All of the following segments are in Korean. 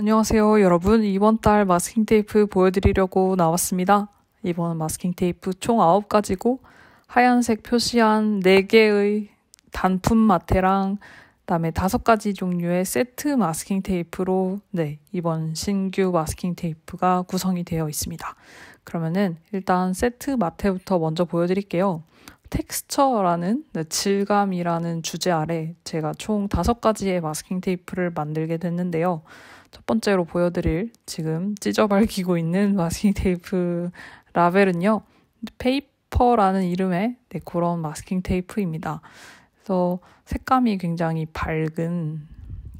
안녕하세요 여러분 이번 달 마스킹 테이프 보여드리려고 나왔습니다 이번 마스킹 테이프 총 9가지고 하얀색 표시한 4개의 단품 마테랑 그다음에 5가지 종류의 세트 마스킹 테이프로 네 이번 신규 마스킹 테이프가 구성이 되어 있습니다 그러면은 일단 세트 마테부터 먼저 보여드릴게요 텍스처라는 네, 질감이라는 주제 아래 제가 총 5가지의 마스킹 테이프를 만들게 됐는데요 첫 번째로 보여드릴 지금 찢어발기고 있는 마스킹 테이프 라벨은요. 페이퍼라는 이름의 네, 그런 마스킹 테이프입니다. 그래서 색감이 굉장히 밝은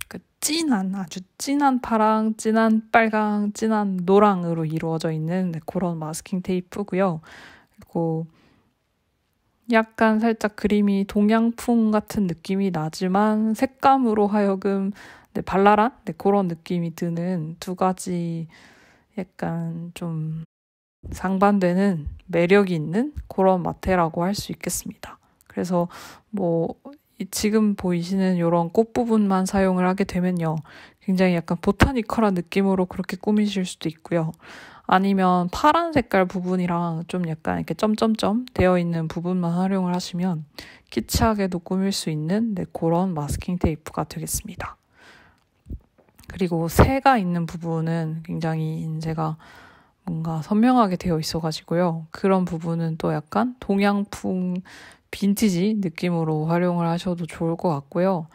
그 진한 아주 진한 파랑, 진한 빨강, 진한 노랑으로 이루어져 있는 네, 그런 마스킹 테이프고요. 그리고 약간 살짝 그림이 동양풍 같은 느낌이 나지만 색감으로 하여금 네, 발랄한 네, 그런 느낌이 드는 두 가지 약간 좀 상반되는 매력이 있는 그런 마테라고 할 수 있겠습니다. 그래서 뭐 지금 보이시는 이런 꽃 부분만 사용을 하게 되면요. 굉장히 약간 보타니컬한 느낌으로 그렇게 꾸미실 수도 있고요. 아니면 파란 색깔 부분이랑 좀 약간 이렇게 점점점 되어 있는 부분만 활용을 하시면 키치하게도 꾸밀 수 있는 네, 그런 마스킹 테이프가 되겠습니다. 그리고 새가 있는 부분은 굉장히 인재가 뭔가 선명하게 되어 있어가지고요. 그런 부분은 또 약간 동양풍 빈티지 느낌으로 활용을 하셔도 좋을 것 같고요.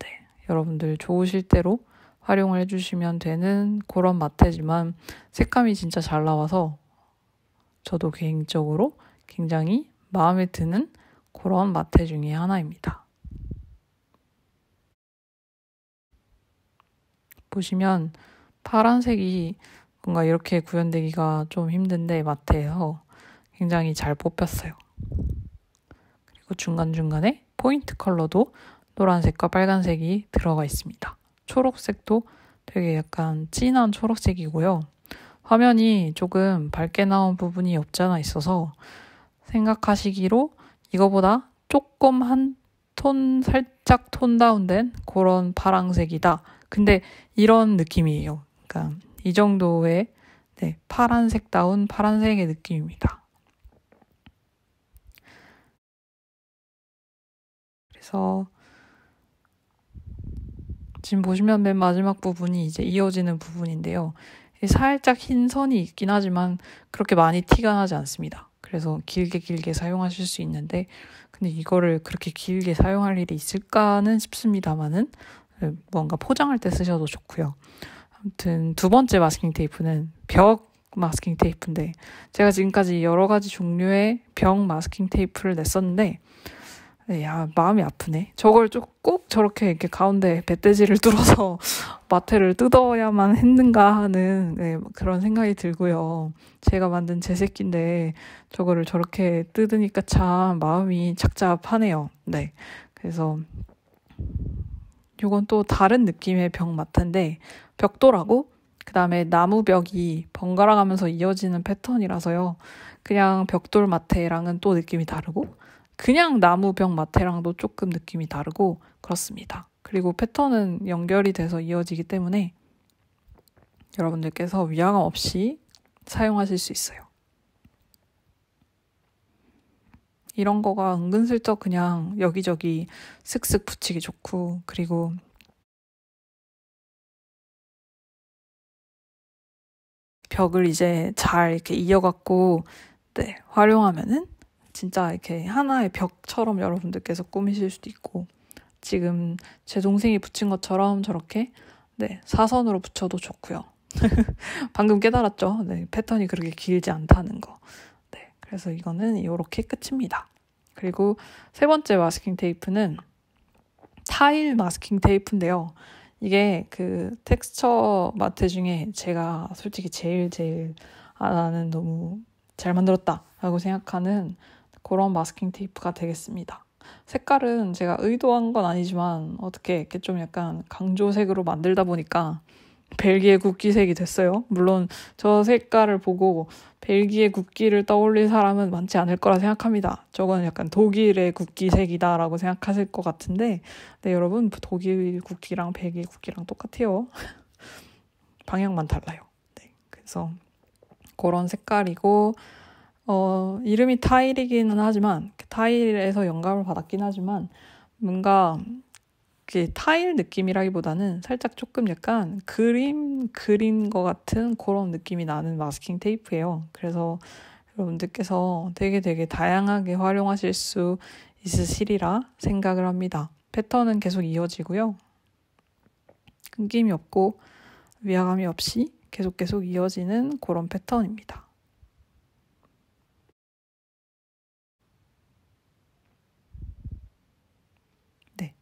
네, 여러분들 좋으실 대로 활용을 해주시면 되는 그런 마테지만 색감이 진짜 잘 나와서 저도 개인적으로 굉장히 마음에 드는 그런 마테 중의 하나입니다. 보시면 파란색이 뭔가 이렇게 구현되기가 좀 힘든데 마트에서 굉장히 잘 뽑혔어요. 그리고 중간중간에 포인트 컬러도 노란색과 빨간색이 들어가 있습니다. 초록색도 되게 약간 진한 초록색이고요. 화면이 조금 밝게 나온 부분이 없잖아 있어서 생각하시기로 이거보다 조금 한톤살 살짝 톤 다운된 그런 파랑색이다. 근데 이런 느낌이에요. 그러니까 이 정도의 네, 파란색다운 파란색의 느낌입니다. 그래서 지금 보시면 맨 마지막 부분이 이제 이어지는 부분인데요. 살짝 흰 선이 있긴 하지만 그렇게 많이 티가 나지 않습니다. 그래서 길게 길게 사용하실 수 있는데 근데 이거를 그렇게 길게 사용할 일이 있을까는 싶습니다만은 네, 뭔가 포장할 때 쓰셔도 좋고요. 아무튼 두 번째 마스킹 테이프는 벽 마스킹 테이프인데 제가 지금까지 여러 가지 종류의 벽 마스킹 테이프를 냈었는데 야, 마음이 아프네. 저걸 꼭 저렇게 이렇게 가운데 배떼지를 뚫어서 마태를 뜯어야만 했는가 하는 네, 그런 생각이 들고요. 제가 만든 제 새끼인데 저거를 저렇게 뜯으니까 참 마음이 착잡하네요. 네. 그래서 이건 또 다른 느낌의 벽 마트인데 벽돌하고 그 다음에 나무벽이 번갈아가면서 이어지는 패턴이라서요. 그냥 벽돌 마태랑은또 느낌이 다르고 그냥 나무병 마테랑도 조금 느낌이 다르고 그렇습니다. 그리고 패턴은 연결이 돼서 이어지기 때문에 여러분들께서 위화감 없이 사용하실 수 있어요. 이런 거가 은근슬쩍 그냥 여기저기 슥슥 붙이기 좋고, 그리고 벽을 이제 잘 이렇게 이어갖고, 네, 활용하면은 진짜 이렇게 하나의 벽처럼 여러분들께서 꾸미실 수도 있고 지금 제 동생이 붙인 것처럼 저렇게 네 사선으로 붙여도 좋고요. 방금 깨달았죠. 네, 패턴이 그렇게 길지 않다는 거. 네, 그래서 이거는 이렇게 끝입니다. 그리고 세 번째 마스킹 테이프는 타일 마스킹 테이프인데요. 이게 그 텍스처 마트 중에 제가 솔직히 제일 제일 아 나는 너무 잘 만들었다라고 생각하는 그런 마스킹 테이프가 되겠습니다. 색깔은 제가 의도한 건 아니지만 어떻게 이렇게 좀 약간 강조색으로 만들다 보니까 벨기에 국기색이 됐어요. 물론 저 색깔을 보고 벨기에 국기를 떠올릴 사람은 많지 않을 거라 생각합니다. 저건 약간 독일의 국기색이다라고 생각하실 것 같은데, 네, 여러분, 독일 국기랑 벨기에 국기랑 똑같아요. 방향만 달라요. 네, 그래서 그런 색깔이고, 어, 이름이 타일이기는 하지만 그 타일에서 영감을 받았긴 하지만 뭔가 그 타일 느낌이라기보다는 살짝 조금 약간 그림 그린 것 같은 그런 느낌이 나는 마스킹 테이프예요. 그래서 여러분들께서 되게 되게 다양하게 활용하실 수 있으시리라 생각을 합니다. 패턴은 계속 이어지고요. 끊김이 없고 위화감이 없이 계속 계속 이어지는 그런 패턴입니다.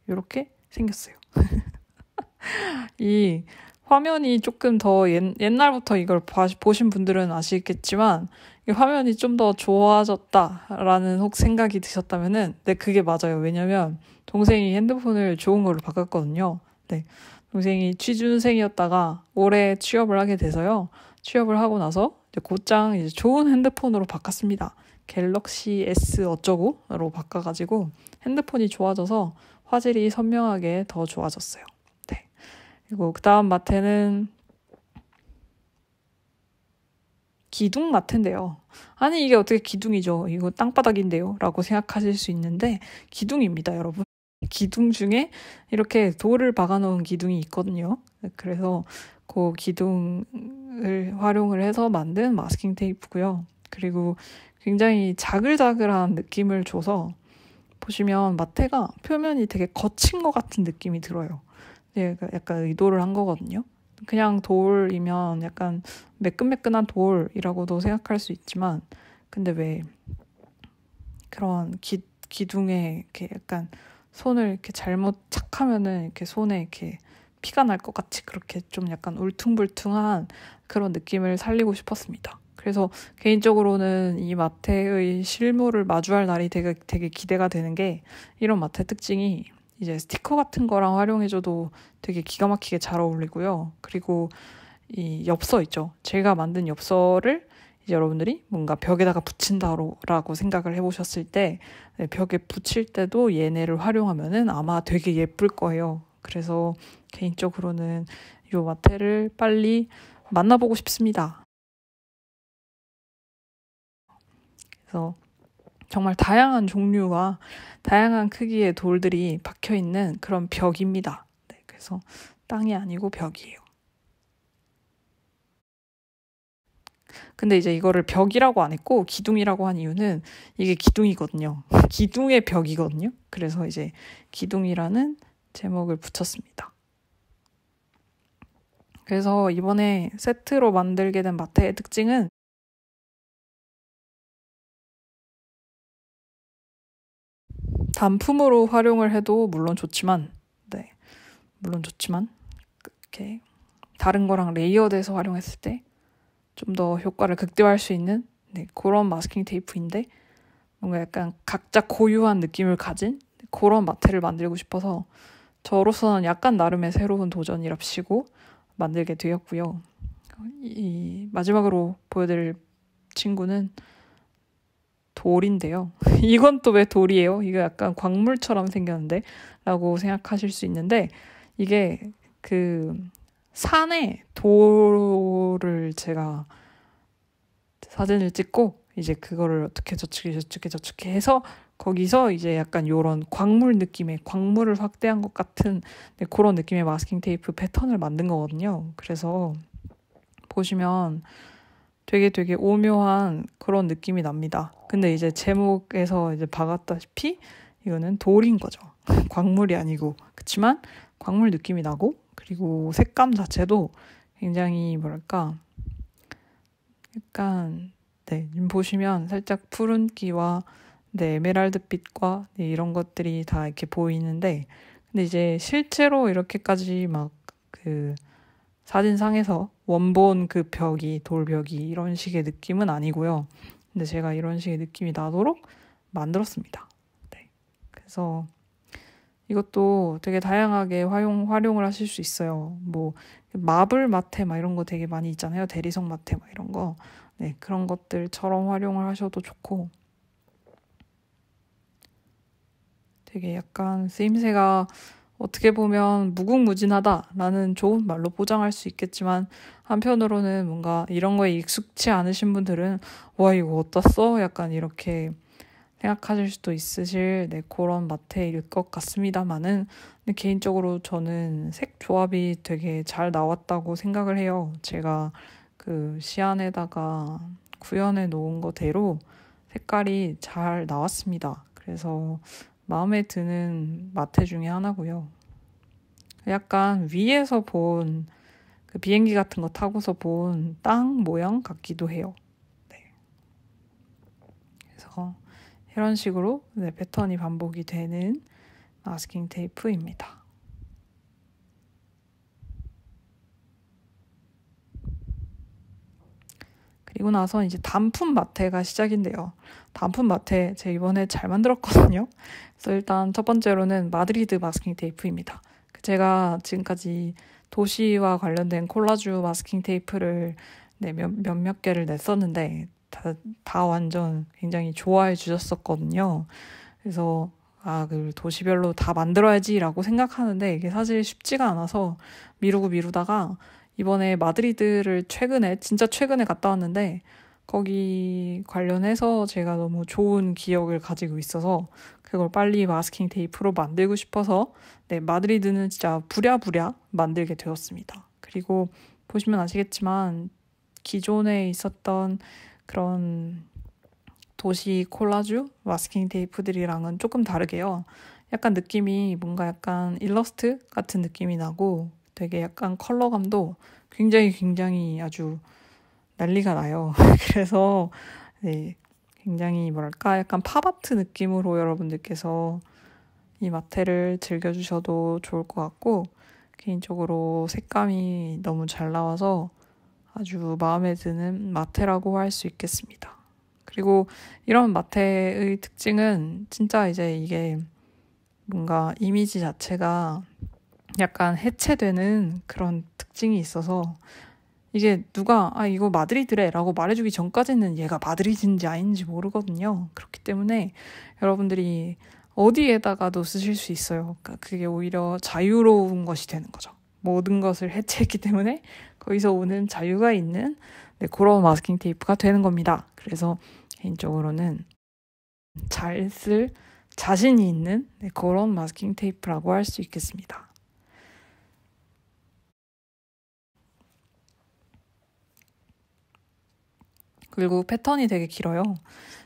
이렇게 생겼어요. 이 화면이 조금 더 옛, 날부터 이걸 봐, 보신 분들은 아시겠지만 화면이 좀 더 좋아졌다라는 혹 생각이 드셨다면은 네 그게 맞아요. 왜냐면 동생이 핸드폰을 좋은 걸로 바꿨거든요. 네. 동생이 취준생이었다가 올해 취업을 하게 돼서요. 취업을 하고 나서 이제 곧장 이제 좋은 핸드폰으로 바꿨습니다. 갤럭시 S 어쩌고로 바꿔가지고 핸드폰이 좋아져서 화질이 선명하게 더 좋아졌어요. 네. 그리고 그 다음 마트는 기둥 마트인데요. 아니 이게 어떻게 기둥이죠? 이거 땅바닥인데요? 라고 생각하실 수 있는데 기둥입니다 여러분. 기둥 중에 이렇게 돌을 박아놓은 기둥이 있거든요. 그래서 그 기둥을 활용을 해서 만든 마스킹 테이프고요. 그리고 굉장히 자글자글한 느낌을 줘서 보시면 마태가 표면이 되게 거친 것 같은 느낌이 들어요. 네, 그러니까 약간 의도를 한 거거든요. 그냥 돌이면 약간 매끈매끈한 돌이라고도 생각할 수 있지만, 근데 왜 그런 기, 기둥에 이렇게 약간 손을 이렇게 잘못 착하면은 이렇게 손에 이렇게 피가 날 것 같이 그렇게 좀 약간 울퉁불퉁한 그런 느낌을 살리고 싶었습니다. 그래서 개인적으로는 이 마테의 실물을 마주할 날이 되게, 되게 기대가 되는 게 이런 마테 특징이 이제 스티커 같은 거랑 활용해줘도 되게 기가 막히게 잘 어울리고요. 그리고 이 엽서 있죠. 제가 만든 엽서를 이제 여러분들이 뭔가 벽에다가 붙인다라고 생각을 해보셨을 때 네, 벽에 붙일 때도 얘네를 활용하면은 아마 되게 예쁠 거예요. 그래서 개인적으로는 요 마테를 빨리 만나보고 싶습니다. 그래서 정말 다양한 종류와 다양한 크기의 돌들이 박혀 있는 그런 벽입니다. 네, 그래서 땅이 아니고 벽이에요. 근데 이제 이거를 벽이라고 안 했고 기둥이라고 한 이유는 이게 기둥이거든요. 기둥의 벽이거든요. 그래서 이제 기둥이라는 제목을 붙였습니다. 그래서 이번에 세트로 만들게 된 마테의 특징은 단품으로 활용을 해도 물론 좋지만, 네, 물론 좋지만, 이렇게 다른 거랑 레이어드해서 활용했을 때 좀 더 효과를 극대화할 수 있는 네, 그런 마스킹 테이프인데 뭔가 약간 각자 고유한 느낌을 가진 그런 마트를 만들고 싶어서 저로서는 약간 나름의 새로운 도전이랍시고 만들게 되었고요. 이 마지막으로 보여드릴 친구는 돌인데요. 이건 또 왜 돌이에요? 이거 약간 광물처럼 생겼는데? 라고 생각하실 수 있는데, 이게 그 산에 돌을 제가 사진을 찍고, 이제 그거를 어떻게 저축해, 저축해, 저축해 해서 거기서 이제 약간 요런 광물 느낌의 광물을 확대한 것 같은 네, 그런 느낌의 마스킹 테이프 패턴을 만든 거거든요. 그래서 보시면 되게 되게 오묘한 그런 느낌이 납니다. 근데 이제 제목에서 이제 박았다시피 이거는 돌인 거죠. 광물이 아니고 그렇지만 광물 느낌이 나고 그리고 색감 자체도 굉장히 뭐랄까 약간 네 보시면 살짝 푸른기와 네 에메랄드빛과 네, 이런 것들이 다 이렇게 보이는데 근데 이제 실제로 이렇게까지 막그 사진상에서 원본 그 벽이, 돌벽이 이런 식의 느낌은 아니고요. 근데 제가 이런 식의 느낌이 나도록 만들었습니다. 네. 그래서 이것도 되게 다양하게 활용, 활용을 하실 수 있어요. 뭐, 마블 마테 막 이런 거 되게 많이 있잖아요. 대리석 마테 막 이런 거. 네, 그런 것들처럼 활용을 하셔도 좋고. 되게 약간 쓰임새가 어떻게 보면 무궁무진하다라는 좋은 말로 포장할 수 있겠지만 한편으로는 뭔가 이런 거에 익숙치 않으신 분들은 와 이거 어떻다 약간 이렇게 생각하실 수도 있으실 네, 그런 마트일 것 같습니다만은 근데 개인적으로 저는 색 조합이 되게 잘 나왔다고 생각을 해요. 제가 그 시안에다가 구현해 놓은 거대로 색깔이 잘 나왔습니다. 그래서 마음에 드는 마태 중에 하나고요. 약간 위에서 본그 비행기 같은 거 타고서 본 땅 모양 같기도 해요. 네. 그래서 이런 식으로 네, 패턴이 반복이 되는 마스킹 테이프입니다. 그리고 나서 이제 단품 마테가 시작인데요. 단품 마테 제 이번에 잘 만들었거든요. 그래서 일단 첫 번째로는 마드리드 마스킹 테이프입니다. 그 제가 지금까지 도시와 관련된 콜라주 마스킹 테이프를 네, 몇, 몇몇 개를 냈었는데 다, 다 완전 굉장히 좋아해 주셨었거든요. 그래서 아, 그 도시별로 다 만들어야지라고 생각하는데 이게 사실 쉽지가 않아서 미루고 미루다가 이번에 마드리드를 최근에, 진짜 최근에 갔다 왔는데, 거기 관련해서 제가 너무 좋은 기억을 가지고 있어서 그걸 빨리 마스킹 테이프로 만들고 싶어서 네, 마드리드는 진짜 부랴부랴 만들게 되었습니다. 그리고 보시면 아시겠지만 기존에 있었던 그런 도시 콜라주 마스킹 테이프들이랑은 조금 다르게요. 약간 느낌이 뭔가 약간 일러스트 같은 느낌이 나고 되게 약간 컬러감도 굉장히 굉장히 아주 난리가 나요. 그래서 네, 굉장히 뭐랄까 약간 팝아트 느낌으로 여러분들께서 이 마테를 즐겨주셔도 좋을 것 같고 개인적으로 색감이 너무 잘 나와서 아주 마음에 드는 마테라고 할 수 있겠습니다. 그리고 이런 마테의 특징은 진짜 이제 이게 뭔가 이미지 자체가 약간 해체되는 그런 특징이 있어서 이게 누가 아 이거 마드리드래라고 말해주기 전까지는 얘가 마드리드인지 아닌지 모르거든요. 그렇기 때문에 여러분들이 어디에다가도 쓰실 수 있어요. 그러니까 그게 오히려 자유로운 것이 되는 거죠. 모든 것을 해체했기 때문에 거기서 오는 자유가 있는 네, 그런 마스킹 테이프가 되는 겁니다. 그래서 개인적으로는 잘 쓸 자신이 있는 네, 그런 마스킹 테이프라고 할 수 있겠습니다. 그리고 패턴이 되게 길어요.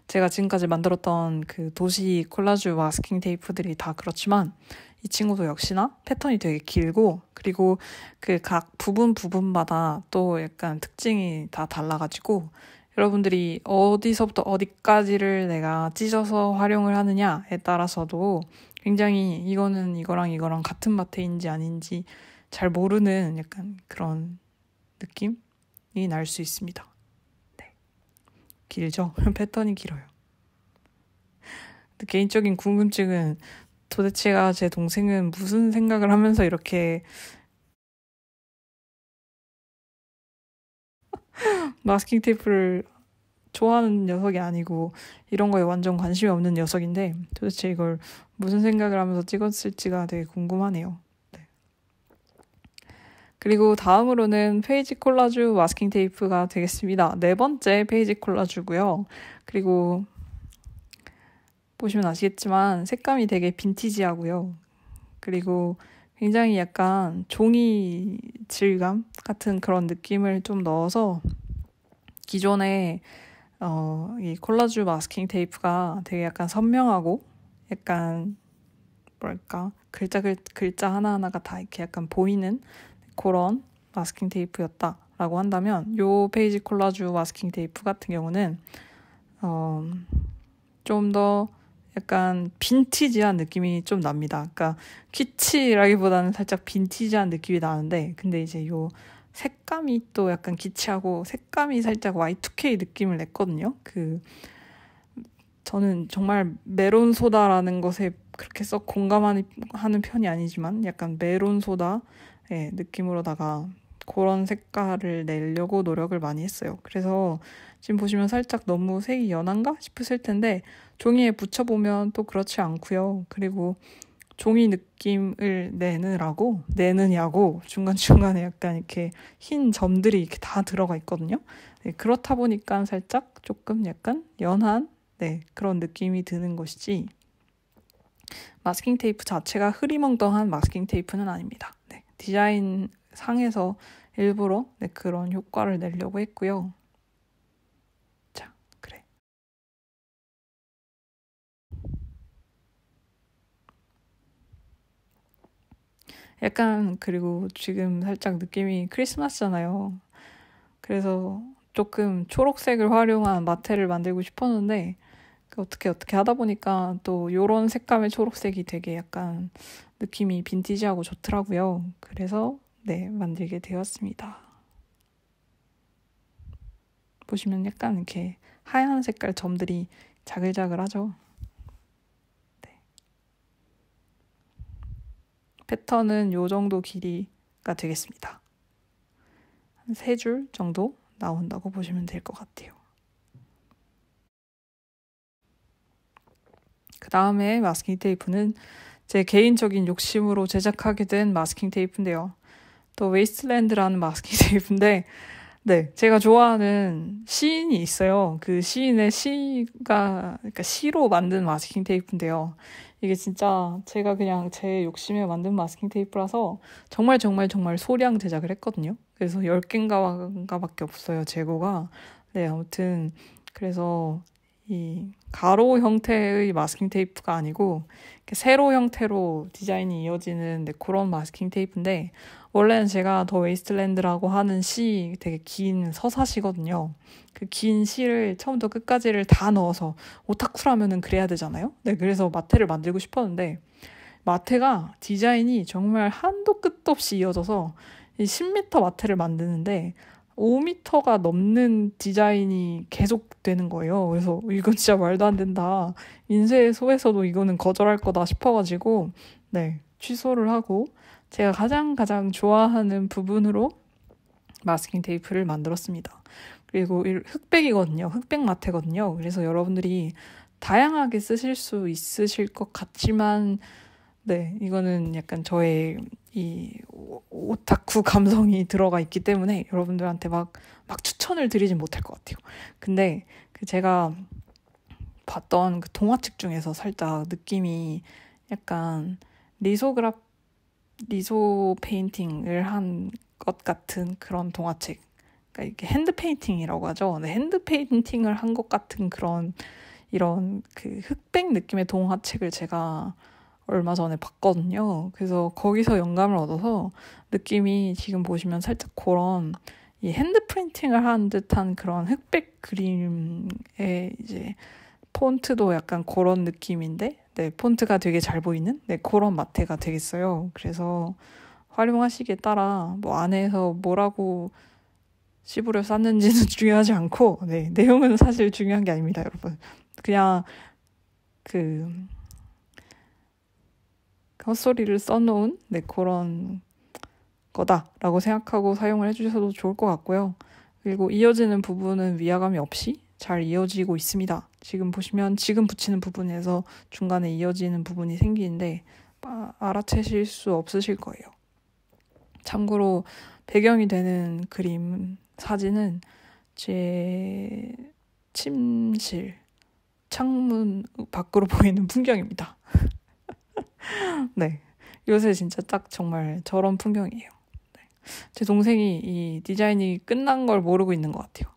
제가 지금까지 만들었던 그 도시 콜라주 마스킹 테이프들이 다 그렇지만 이 친구도 역시나 패턴이 되게 길고 그리고 그 각 부분 부분마다 또 약간 특징이 다 달라가지고 여러분들이 어디서부터 어디까지를 내가 찢어서 활용을 하느냐에 따라서도 굉장히 이거는 이거랑 이거랑 같은 마트인지 아닌지 잘 모르는 약간 그런 느낌이 날 수 있습니다. 길죠? 패턴이 길어요. 개인적인 궁금증은 도대체가 제 동생은 무슨 생각을 하면서 이렇게 마스킹 테이프를 좋아하는 녀석이 아니고 이런 거에 완전 관심이 없는 녀석인데 도대체 이걸 무슨 생각을 하면서 찍었을지가 되게 궁금하네요. 그리고 다음으로는 페이지 콜라주 마스킹 테이프가 되겠습니다. 네 번째 페이지 콜라주고요. 그리고 보시면 아시겠지만 색감이 되게 빈티지하고요. 그리고 굉장히 약간 종이 질감 같은 그런 느낌을 좀 넣어서 기존에 어, 이 콜라주 마스킹 테이프가 되게 약간 선명하고 약간 뭐랄까 글자 글, 글자 하나하나가 다 이렇게 약간 보이는 그런 마스킹 테이프였다. 라고 한다면 요 페이지 콜라주 마스킹 테이프 같은 경우는 어, 좀 더 약간 빈티지한 느낌이 좀 납니다. 그러니까 키치라기보다는 살짝 빈티지한 느낌이 나는데 근데 이제 요 색감이 또 약간 기치하고 색감이 살짝 Y2K 느낌을 냈거든요. 그 저는 정말 메론 소다라는 것에 그렇게 썩 공감하는 편이 아니지만 약간 메론 소다 네, 느낌으로다가 그런 색깔을 내려고 노력을 많이 했어요. 그래서 지금 보시면 살짝 너무 색이 연한가 싶으실 텐데 종이에 붙여보면 또 그렇지 않고요. 그리고 종이 느낌을 내느라고 내느냐고 중간중간에 약간 이렇게 흰 점들이 이렇게 다 들어가 있거든요. 네, 그렇다 보니까 살짝 조금 약간 연한 네, 그런 느낌이 드는 것이지 마스킹 테이프 자체가 흐리멍덩한 마스킹 테이프는 아닙니다. 디자인 상에서 일부러 네, 그런 효과를 내려고 했고요. 자, 그래. 약간 그리고 지금 살짝 느낌이 크리스마스잖아요. 그래서 조금 초록색을 활용한 마테를 만들고 싶었는데 그 어떻게 어떻게 하다 보니까 또이런 색감의 초록색이 되게 약간 느낌이 빈티지하고 좋더라고요. 그래서 네, 만들게 되었습니다. 보시면 약간 이렇게 하얀 색깔 점들이 자글자글하죠. 네. 패턴은 이 정도 길이가 되겠습니다. 한세줄 정도 나온다고 보시면 될 것 같아요. 그 다음에 마스킹 테이프는 제 개인적인 욕심으로 제작하게 된 마스킹 테이프인데요. 또 웨이스트랜드라는 마스킹 테이프인데 네, 제가 좋아하는 시인이 있어요. 그 시인의 시가, 그러니까 시로 만든 마스킹 테이프인데요. 이게 진짜 제가 그냥 제 욕심에 만든 마스킹 테이프라서 정말 정말 정말 소량 제작을 했거든요. 그래서 10개인가 밖에 없어요, 재고가. 네, 아무튼. 그래서 이 가로 형태의 마스킹 테이프가 아니고 이렇게 세로 형태로 디자인이 이어지는 네, 그런 마스킹 테이프인데 원래는 제가 더 웨이스트랜드라고 하는 시 되게 긴 서사시거든요. 그 긴 시를 처음부터 끝까지를 다 넣어서 오타쿠라면은 그래야 되잖아요. 네, 그래서 마트를 만들고 싶었는데 마트가 디자인이 정말 한도 끝도 없이 이어져서 10m 마트를 만드는데 5m가 넘는 디자인이 계속 되는 거예요. 그래서 이건 진짜 말도 안 된다. 인쇄 소에서도 이거는 거절할 거다 싶어가지고, 네, 취소를 하고, 제가 가장 가장 좋아하는 부분으로 마스킹 테이프를 만들었습니다. 그리고 흑백이거든요. 흑백 마태거든요. 그래서 여러분들이 다양하게 쓰실 수 있으실 것 같지만, 네, 이거는 약간 저의 이 오타쿠 감성이 들어가 있기 때문에 여러분들한테 막, 막 추천을 드리진 못할 것 같아요. 근데 그 제가 봤던 그 동화책 중에서 살짝 느낌이 약간 리소그라, 리소 페인팅을 한 것 같은 그런 동화책. 그러니까 이게 핸드 페인팅이라고 하죠. 근데 핸드 페인팅을 한 것 같은 그런 이런 그 흑백 느낌의 동화책을 제가 얼마 전에 봤거든요. 그래서 거기서 영감을 얻어서 느낌이 지금 보시면 살짝 그런 이 핸드 프린팅을 한 듯한 그런 흑백 그림의 이제 폰트도 약간 그런 느낌인데, 네, 폰트가 되게 잘 보이는, 네, 그런 마태가 되겠어요. 그래서 활용하시기에 따라 뭐 안에서 뭐라고 씹으려 쌌는지는 중요하지 않고, 네, 내용은 사실 중요한 게 아닙니다, 여러분. 그냥 그, 헛소리를 써놓은 네, 그런 거다라고 생각하고 사용을 해주셔도 좋을 것 같고요. 그리고 이어지는 부분은 위화감이 없이 잘 이어지고 있습니다. 지금 보시면 지금 붙이는 부분에서 중간에 이어지는 부분이 생기는데 아, 알아채실 수 없으실 거예요. 참고로 배경이 되는 그림 사진은 제 침실 창문 밖으로 보이는 풍경입니다. 네. 요새 진짜 딱 정말 저런 풍경이에요. 네. 제 동생이 이 디자인이 끝난 걸 모르고 있는 것 같아요.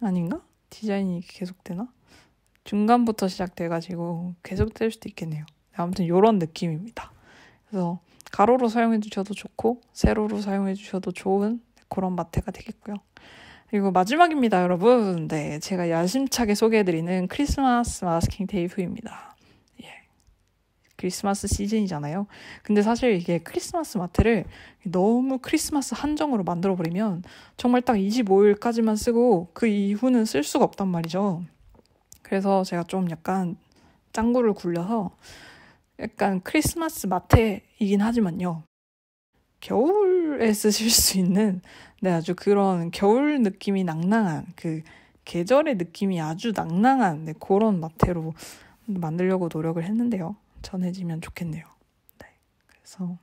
아닌가? 디자인이 계속되나? 중간부터 시작돼가지고 계속될 수도 있겠네요. 아무튼 이런 느낌입니다. 그래서 가로로 사용해 주셔도 좋고 세로로 사용해 주셔도 좋은 그런 마태가 되겠고요. 그리고 마지막입니다, 여러분. 네, 제가 야심차게 소개해드리는 크리스마스 마스킹 테이프입니다. 예. 크리스마스 시즌이잖아요. 근데 사실 이게 크리스마스 마트를 너무 크리스마스 한정으로 만들어버리면 정말 딱 25일까지만 쓰고 그 이후는 쓸 수가 없단 말이죠. 그래서 제가 좀 약간 짱구를 굴려서 약간 크리스마스 마트이긴 하지만요. 겨울에 쓰실 수 있는 네, 아주 그런 겨울 느낌이 낭낭한 그 계절의 느낌이 아주 낭낭한 네, 그런 마태로 만들려고 노력을 했는데요. 전해지면 좋겠네요. 네, 그래서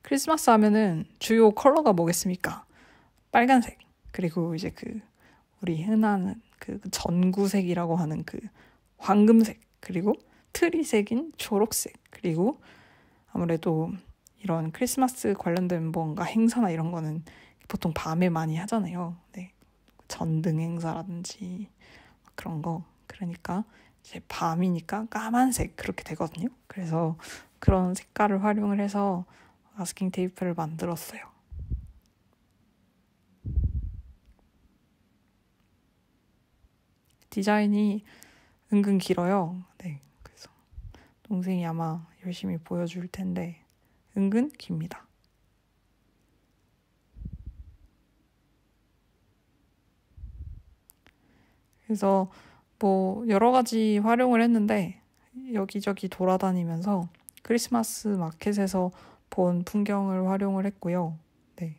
크리스마스 하면은 주요 컬러가 뭐겠습니까? 빨간색 그리고 이제 그 우리 흔한 그 전구색이라고 하는 그 황금색 그리고 트리색인 초록색 그리고 아무래도 이런 크리스마스 관련된 뭔가 행사나 이런 거는 보통 밤에 많이 하잖아요. 네. 전등 행사라든지 그런 거. 그러니까 이제 밤이니까 까만색 그렇게 되거든요. 그래서 그런 색깔을 활용을 해서 마스킹 테이프를 만들었어요. 디자인이 은근 길어요. 네. 그래서 동생이 아마 열심히 보여줄 텐데 은근 깁니다. 그래서 뭐 여러 가지 활용을 했는데 여기저기 돌아다니면서 크리스마스 마켓에서 본 풍경을 활용을 했고요. 네.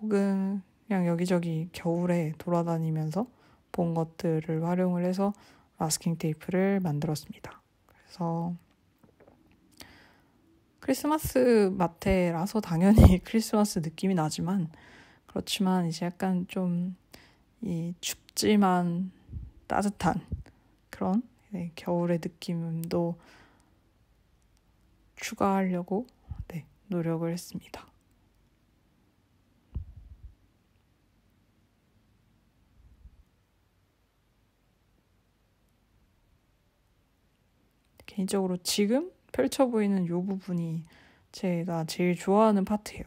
혹은 그냥 여기저기 겨울에 돌아다니면서 본 것들을 활용을 해서 마스킹 테이프를 만들었습니다. 그래서 크리스마스 마테라서 당연히 크리스마스 느낌이 나지만 그렇지만 이제 약간 좀 이 춥지만 따뜻한 그런 네, 겨울의 느낌도 추가하려고 네, 노력을 했습니다. 개인적으로 지금 펼쳐 보이는 이 부분이 제가 제일 좋아하는 파트예요.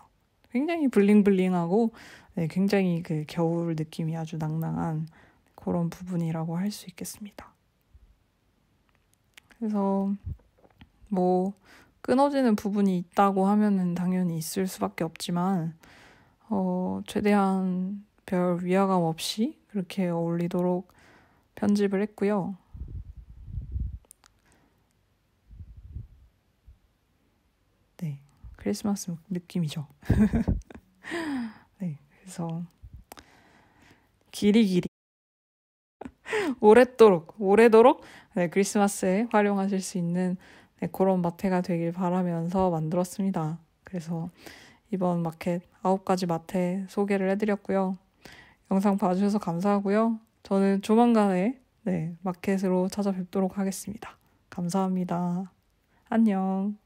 굉장히 블링블링하고 네, 굉장히 그 겨울 느낌이 아주 낭낭한 그런 부분이라고 할 수 있겠습니다. 그래서 뭐 끊어지는 부분이 있다고 하면은 당연히 있을 수밖에 없지만 어, 최대한 별 위화감 없이 그렇게 어울리도록 편집을 했고요. 크리스마스 느낌이죠. 네, 그래서 길이 길이 오랫도록 오래도록 네, 크리스마스에 활용하실 수 있는 네, 그런 마트가 되길 바라면서 만들었습니다. 그래서 이번 마켓 9가지 마트 소개를 해드렸고요. 영상 봐주셔서 감사하고요. 저는 조만간에 네, 마켓으로 찾아뵙도록 하겠습니다. 감사합니다. 안녕.